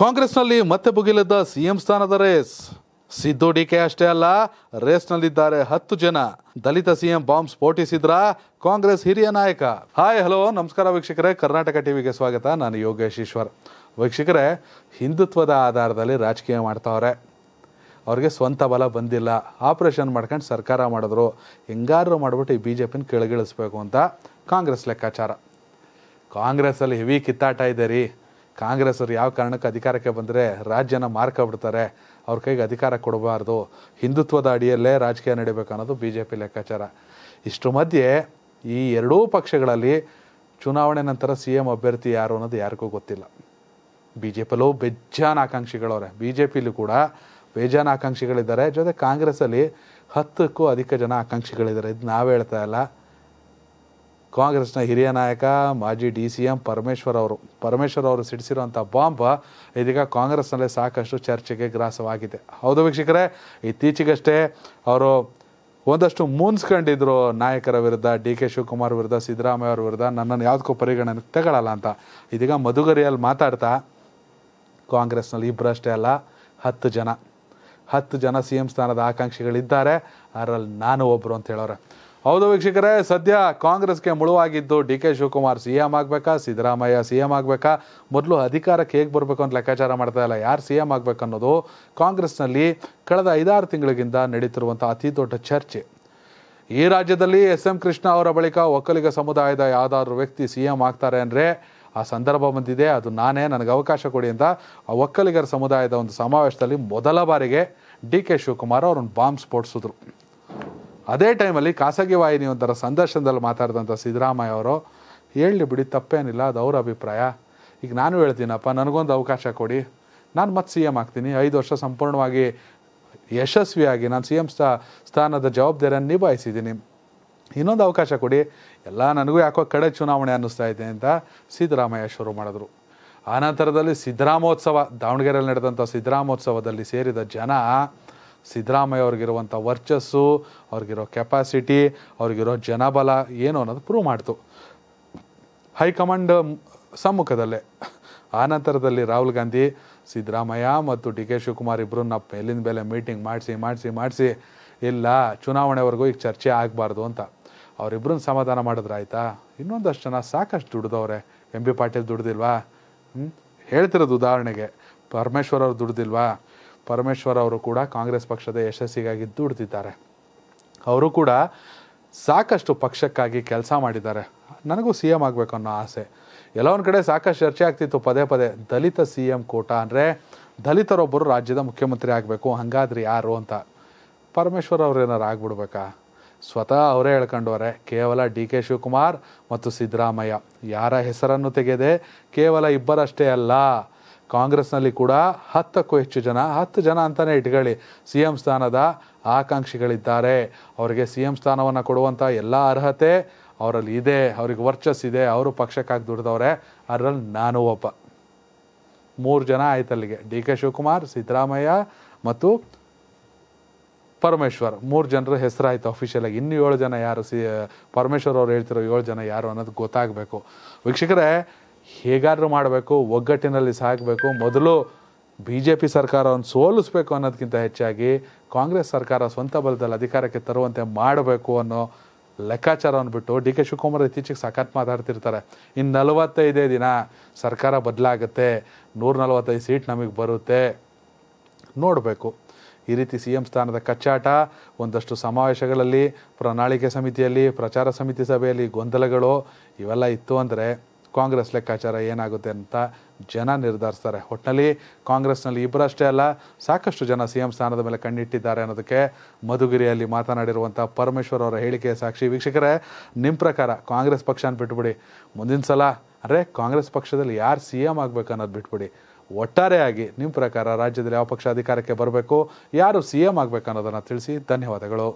ಕಾಂಗ್ರೆಸ್ನಲ್ಲಿ ಮತ್ತೆ ಬುಗಿಲಿದ್ದ ಸಿಎಂ ಸ್ಥಾನದ ರೇಸ್ ಸಿದ್ದು ಡಿಕೆ ಅಷ್ಟೇ ಅಲ್ಲ ರೇಸ್ನಲ್ಲಿದ್ದಾರೆ ಹತ್ತು ಜನ ದಲಿತ ಸಿಎಂ ಬಾಂಬ್ ಸ್ಫೋಟಿಸಿದ್ರ ಕಾಂಗ್ರೆಸ್ ಹಿರಿಯ ನಾಯಕ ಹಾಯ್ ಹಲೋ ನಮಸ್ಕಾರ ವೀಕ್ಷಕರೇ ಕರ್ನಾಟಕ ಟಿವಿಗೆ ಸ್ವಾಗತ ನಾನು ಯೋಗೇಶ್ ಈಶ್ವರ್ ವೀಕ್ಷಕರೇ ಹಿಂದುತ್ವದ ಆಧಾರದಲ್ಲಿ ರಾಜಕೀಯ ಮಾಡ್ತಾವ್ರೆ ಅವ್ರಿಗೆ ಸ್ವಂತ ಬಲ ಬಂದಿಲ್ಲ ಆಪ್ರೇಷನ್ ಮಾಡ್ಕೊಂಡು ಸರ್ಕಾರ ಮಾಡಿದ್ರು ಹೆಂಗಾರು ಮಾಡಿಬಿಟ್ಟು ಈ ಬಿ ಜೆ ಪಿನ ಕೆಳಗಿಳಿಸ್ಬೇಕು ಅಂತ ಕಾಂಗ್ರೆಸ್ ಲೆಕ್ಕಾಚಾರ ಕಾಂಗ್ರೆಸ್ಸಲ್ಲಿ ಹೆವಿ ಕಿತ್ತಾಟ ಇದೆ ರೀ ಕಾಂಗ್ರೆಸ್ ಯಾವ ಕಾರಣಕ್ಕೆ ಅಧಿಕಾರಕ್ಕೆ ಬಂದರೆ ರಾಜ್ಯನ ಮಾರ್ಕಬಿಡ್ತಾರೆ ಅವ್ರ ಕೈಗೆ ಅಧಿಕಾರ ಕೊಡಬಾರ್ದು ಹಿಂದುತ್ವದ ಅಡಿಯಲ್ಲೇ ರಾಜಕೀಯ ನಡೀಬೇಕು ಅನ್ನೋದು ಬಿ ಜೆ ಪಿ ಲೆಕ್ಕಾಚಾರ ಇಷ್ಟರ ಮಧ್ಯೆ ಈ ಎರಡೂ ಪಕ್ಷಗಳಲ್ಲಿ ಚುನಾವಣೆ ನಂತರ ಸಿ ಎಂ ಅಭ್ಯರ್ಥಿ ಯಾರು ಅನ್ನೋದು ಯಾರಿಗೂ ಗೊತ್ತಿಲ್ಲ ಬಿ ಜೆ ಪಿಲೂ ಬೇಜಾನ್ ಆಕಾಂಕ್ಷಿಗಳವ್ರೆ ಬಿ ಜೆ ಪಿಲೂ ಕೂಡ ಬೇಜಾನ್ ಆಕಾಂಕ್ಷಿಗಳಿದ್ದಾರೆ ಜೊತೆ ಕಾಂಗ್ರೆಸ್ಸಲ್ಲಿ ಹತ್ತಕ್ಕೂ ಅಧಿಕ ಜನ ಆಕಾಂಕ್ಷಿಗಳಿದ್ದಾರೆ ಇದು ನಾವು ಹೇಳ್ತಾ ಇಲ್ಲ ಕಾಂಗ್ರೆಸ್ನ ಹಿರಿಯ ನಾಯಕ ಮಾಜಿ ಡಿ ಸಿ ಎಂ ಪರಮೇಶ್ವರ್ ಅವರು ಪರಮೇಶ್ವರ್ ಅವರು ಸಿಡಿಸಿರುವಂಥ ಬಾಂಬ್ ಇದೀಗ ಕಾಂಗ್ರೆಸ್ನಲ್ಲೇ ಸಾಕಷ್ಟು ಚರ್ಚೆಗೆ ಗ್ರಾಸವಾಗಿದೆ ಹೌದು ವೀಕ್ಷಕರೇ ಇತ್ತೀಚೆಗಷ್ಟೇ ಅವರು ಒಂದಷ್ಟು ಮುನ್ಸ್ಕೊಂಡಿದ್ರು ನಾಯಕರ ವಿರುದ್ಧ ಡಿ ಕೆ ಶಿವಕುಮಾರ್ ವಿರುದ್ಧ ಸಿದ್ದರಾಮಯ್ಯ ಅವರ ವಿರುದ್ಧ ನನ್ನನ್ನು ಯಾವುದಕ್ಕೂ ಪರಿಗಣನೆ ತಗೊಳ್ಳಲ್ಲ ಅಂತ ಇದೀಗ ಮಧುಗರಿಯಲ್ಲಿ ಮಾತಾಡ್ತಾ ಕಾಂಗ್ರೆಸ್ನಲ್ಲಿ ಇಬ್ಬರಷ್ಟೇ ಅಲ್ಲ ಹತ್ತು ಜನ ಹತ್ತು ಜನ ಸಿ ಎಂ ಸ್ಥಾನದ ಆಕಾಂಕ್ಷಿಗಳಿದ್ದಾರೆ ಅದರಲ್ಲಿ ನಾನು ಒಬ್ಬರು ಅಂತ ಹೇಳೋರೆ ಹೌದು ವೀಕ್ಷಕರೇ ಸದ್ಯ ಕಾಂಗ್ರೆಸ್ಗೆ ಮುಳುವಾಗಿದ್ದು D K Shivakumar C M ಆಗಬೇಕಾ ಸಿದ್ದರಾಮಯ್ಯ ಸಿ ಎಂ ಆಗಬೇಕಾ ಮೊದಲು ಅಧಿಕಾರಕ್ಕೆ ಹೇಗೆ ಬರಬೇಕು ಅಂತ ಲೆಕ್ಕಾಚಾರ ಮಾಡ್ತಾ ಇಲ್ಲ ಯಾರು ಸಿ ಎಂ ಆಗಬೇಕು ಅನ್ನೋದು ಕಾಂಗ್ರೆಸ್ನಲ್ಲಿ ಕಳೆದ ಐದಾರು ತಿಂಗಳಿಗಿಂತ ನಡೀತಿರುವಂಥ ಅತಿ ದೊಡ್ಡ ಚರ್ಚೆ ಈ ರಾಜ್ಯದಲ್ಲಿ ಎಸ್ ಎಂ ಕೃಷ್ಣ ಅವರ ಬಳಿಕ ಒಕ್ಕಲಿಗ ಸಮುದಾಯದ ಯಾವುದಾದ್ರೂ ವ್ಯಕ್ತಿ ಸಿ ಎಂ ಆಗ್ತಾರೆ ಅಂದರೆ ಆ ಸಂದರ್ಭ ಬಂದಿದೆ ಅದು ನಾನೇ ನನಗೆ ಅವಕಾಶ ಕೊಡಿ ಅಂತ ಆ ಒಕ್ಕಲಿಗರ ಸಮುದಾಯದ ಒಂದು ಸಮಾವೇಶದಲ್ಲಿ ಮೊದಲ ಬಾರಿಗೆ ಡಿ ಕೆ ಶಿವಕುಮಾರ್ ಅವರನ್ನು ಬಾಂಬ್ ಸ್ಫೋಟಿಸಿದ್ರು ಅದೇ ಟೈಮಲ್ಲಿ ಖಾಸಗಿ ಒಂಥರ ಸಂದರ್ಶನದಲ್ಲಿ ಮಾತಾಡಿದಂಥ ಸಿದ್ದರಾಮಯ್ಯ ಅವರು ಹೇಳಿ ಬಿಡಿ ತಪ್ಪೇನಿಲ್ಲ ಅದು ಅವ್ರ ಅಭಿಪ್ರಾಯ ಈಗ ನಾನು ಹೇಳ್ತೀನಪ್ಪ ನನಗೊಂದು ಅವಕಾಶ ಕೊಡಿ ನಾನು ಮತ್ತೆ ಸಿ ಎಮ್ ಆಗ್ತೀನಿ ಐದು ವರ್ಷ ಸಂಪೂರ್ಣವಾಗಿ ಯಶಸ್ವಿಯಾಗಿ ನಾನು ಸಿ ಎಮ್ ಸ್ಥಾನದ ಜವಾಬ್ದಾರಿಯನ್ನು ನಿಭಾಯಿಸಿದ್ದೀನಿ ಇನ್ನೊಂದು ಅವಕಾಶ ಕೊಡಿ ಎಲ್ಲ ನನಗೂ ಯಾಕೋ ಕಡೆ ಚುನಾವಣೆ ಅನ್ನಿಸ್ತಾ ಇದೆ ಅಂತ ಸಿದ್ದರಾಮಯ್ಯ ಶುರು ಮಾಡಿದ್ರು ಆನಂತರದಲ್ಲಿ ಸಿದ್ದರಾಮೋತ್ಸವ ದಾವಣಗೆರೆಯಲ್ಲಿ ನಡೆದಂಥ ಸಿದ್ದರಾಮೋತ್ಸವದಲ್ಲಿ ಸೇರಿದ ಜನ ಸಿದ್ದರಾಮಯ್ಯ ಅವ್ರಿಗಿರುವಂಥ ವರ್ಚಸ್ಸು ಅವ್ರಿಗಿರೋ ಕೆಪಾಸಿಟಿ ಅವ್ರಿಗಿರೋ ಜನಬಲ ಏನು ಅನ್ನೋದು ಪ್ರೂವ್ ಮಾಡ್ತು ಹೈಕಮಾಂಡ್ ಸಮ್ಮುಖದಲ್ಲೇ ಆನಂತರದಲ್ಲಿ ರಾಹುಲ್ ಗಾಂಧಿ ಸಿದ್ದರಾಮಯ್ಯ ಮತ್ತು ಡಿ ಕೆ ಶಿವಕುಮಾರ್ ಇಬ್ಬರನ್ನ ಎಲ್ಲಿಂದ ಮೇಲೆ ಮೀಟಿಂಗ್ ಮಾಡಿಸಿ ಮಾಡಿಸಿ ಮಾಡಿಸಿ ಇಲ್ಲ ಚುನಾವಣೆವರೆಗೂ ಈಗ ಚರ್ಚೆ ಆಗಬಾರ್ದು ಅಂತ ಅವರಿಬ್ಬರನ್ನ ಸಮಾಧಾನ ಮಾಡಿದ್ರೆ ಆಯಿತಾ ಇನ್ನೊಂದಷ್ಟು ಜನ ಸಾಕಷ್ಟು ದುಡ್ದವ್ರೆ ಎಂ ಬಿ ಪಾಟೀಲ್ ದುಡ್ದಿಲ್ವಾ ಹ್ಞೂ ಹೇಳ್ತಿರೋದು ಉದಾಹರಣೆಗೆ ಪರಮೇಶ್ವರ್ ಅವ್ರು ದುಡ್ದಿಲ್ವಾ ಪರಮೇಶ್ವರ್ ಅವರು ಕೂಡ ಕಾಂಗ್ರೆಸ್ ಪಕ್ಷದ ಯಶಸ್ಸಿಗಾಗಿ ದುಡಿದಿದ್ದಾರೆ ಅವರು ಕೂಡ ಸಾಕಷ್ಟು ಪಕ್ಷಕ್ಕಾಗಿ ಕೆಲಸ ಮಾಡಿದ್ದಾರೆ ನನಗೂ ಸಿ ಎಮ್ ಆಗಬೇಕು ಅನ್ನೋ ಆಸೆ ಎಲ್ಲ ಒಂದು ಕಡೆ ಸಾಕಷ್ಟು ಚರ್ಚೆ ಆಗ್ತಿತ್ತು ಪದೇ ಪದೇ ದಲಿತ ಸಿ ಎಮ್ ಕೋಟ ಅಂದರೆ ದಲಿತರೊಬ್ಬರು ರಾಜ್ಯದ ಮುಖ್ಯಮಂತ್ರಿ ಆಗಬೇಕು ಹಾಗಾದ್ರೆ ಯಾರು ಅಂತ ಪರಮೇಶ್ವರ್ ಅವ್ರು ಏನಾರು ಆಗ್ಬಿಡ್ಬೇಕಾ ಸ್ವತಃ ಅವರೇ ಹೇಳ್ಕೊಂಡವರೆ ಕೇವಲ ಡಿ ಕೆ ಶಿವಕುಮಾರ್ ಮತ್ತು ಸಿದ್ದರಾಮಯ್ಯ ಯಾರ ಹೆಸರನ್ನು ತೆಗೆದೆ ಕೇವಲ ಇಬ್ಬರಷ್ಟೇ ಅಲ್ಲ ಕಾಂಗ್ರೆಸ್ನಲ್ಲಿ ಕೂಡ ಹತ್ತಕ್ಕೂ ಹೆಚ್ಚು ಜನ ಹತ್ತು ಜನ ಅಂತಲೇ ಇಟ್ಕೊಳ್ಳಿ ಸಿ ಎಂ ಸ್ಥಾನದ ಆಕಾಂಕ್ಷಿಗಳಿದ್ದಾರೆ ಅವರಿಗೆ ಸಿ ಎಂ ಸ್ಥಾನವನ್ನು ಕೊಡುವಂಥ ಎಲ್ಲ ಅರ್ಹತೆ ಅವರಲ್ಲಿ ಇದೆ ಅವ್ರಿಗೆ ಇದೆ ಅವರು ಪಕ್ಷಕ್ಕಾಗಿ ದುಡಿದವ್ರೆ ಅದರಲ್ಲಿ ನಾನು ಒಬ್ಬ ಮೂರು ಜನ ಆಯ್ತು ಅಲ್ಲಿಗೆ ಡಿ ಕೆ ಶಿವಕುಮಾರ್ ಸಿದ್ದರಾಮಯ್ಯ ಮತ್ತು ಪರಮೇಶ್ವರ್ ಮೂರು ಜನರ ಹೆಸರಾಯಿತು ಆಗಿ ಇನ್ನು ಏಳು ಜನ ಯಾರು ಸಿ ಪರಮೇಶ್ವರ್ ಅವ್ರು ಹೇಳ್ತಿರೋ ಏಳು ಜನ ಯಾರು ಅನ್ನೋದು ಗೊತ್ತಾಗಬೇಕು ವೀಕ್ಷಕರೇ ಹೇಗಾದರೂ ಮಾಡಬೇಕು ಒಗ್ಗಟ್ಟಿನಲ್ಲಿ ಸಾಗಬೇಕು ಮೊದಲು ಬಿ ಜೆ ಪಿ ಸರ್ಕಾರವನ್ನು ಸೋಲಿಸ್ಬೇಕು ಅನ್ನೋದಕ್ಕಿಂತ ಹೆಚ್ಚಾಗಿ ಕಾಂಗ್ರೆಸ್ ಸರ್ಕಾರ ಸ್ವಂತ ಬಲದಲ್ಲಿ ಅಧಿಕಾರಕ್ಕೆ ತರುವಂತೆ ಮಾಡಬೇಕು ಅನ್ನೋ ಲೆಕ್ಕಾಚಾರವನ್ನು ಬಿಟ್ಟು ಡಿ ಕೆ ಶಿವಕುಮಾರ್ ಇತ್ತೀಚೆಗೆ ಸಖತ್ ಮಾತಾಡ್ತಿರ್ತಾರೆ ಇನ್ನು ನಲವತ್ತೈದೇ ದಿನ ಸರ್ಕಾರ ಬದಲಾಗುತ್ತೆ ನೂರ ನಲವತ್ತೈದು ಸೀಟ್ ನಮಗೆ ಬರುತ್ತೆ ನೋಡಬೇಕು ಈ ರೀತಿ ಸಿ ಎಂ ಸ್ಥಾನದ ಕಚ್ಚಾಟ ಒಂದಷ್ಟು ಸಮಾವೇಶಗಳಲ್ಲಿ ಪ್ರಣಾಳಿಕೆ ಸಮಿತಿಯಲ್ಲಿ ಪ್ರಚಾರ ಸಮಿತಿ ಸಭೆಯಲ್ಲಿ ಗೊಂದಲಗಳು ಇವೆಲ್ಲ ಇತ್ತು ಅಂದರೆ ಕಾಂಗ್ರೆಸ್ ಲೆಕ್ಕಾಚಾರ ಏನಾಗುತ್ತೆ ಅಂತ ಜನ ನಿರ್ಧರಿಸ್ತಾರೆ ಒಟ್ಟಿನಲ್ಲಿ ಕಾಂಗ್ರೆಸ್ನಲ್ಲಿ ಇಬ್ಬರಷ್ಟೇ ಅಲ್ಲ ಸಾಕಷ್ಟು ಜನ ಸಿ ಎಂ ಸ್ಥಾನದ ಮೇಲೆ ಕಣ್ಣಿಟ್ಟಿದ್ದಾರೆ ಅನ್ನೋದಕ್ಕೆ ಮಧುಗಿರಿಯಲ್ಲಿ ಮಾತನಾಡಿರುವಂಥ ಪರಮೇಶ್ವರ್ ಅವರ ಹೇಳಿಕೆಯ ಸಾಕ್ಷಿ ವೀಕ್ಷಕರೇ ನಿಮ್ಮ ಪ್ರಕಾರ ಕಾಂಗ್ರೆಸ್ ಪಕ್ಷನ ಬಿಟ್ಬಿಡಿ ಮುಂದಿನ ಸಲ ಅರೆ ಕಾಂಗ್ರೆಸ್ ಪಕ್ಷದಲ್ಲಿ ಯಾರು ಸಿ ಎಂ ಆಗಬೇಕು ಅನ್ನೋದು ಬಿಟ್ಬಿಡಿ ಒಟ್ಟಾರೆಯಾಗಿ ನಿಮ್ಮ ಪ್ರಕಾರ ರಾಜ್ಯದಲ್ಲಿ ಯಾವ ಪಕ್ಷ ಅಧಿಕಾರಕ್ಕೆ ಬರಬೇಕು ಯಾರು ಸಿ ಎಂ ಆಗಬೇಕು ಅನ್ನೋದನ್ನು ತಿಳಿಸಿ ಧನ್ಯವಾದಗಳು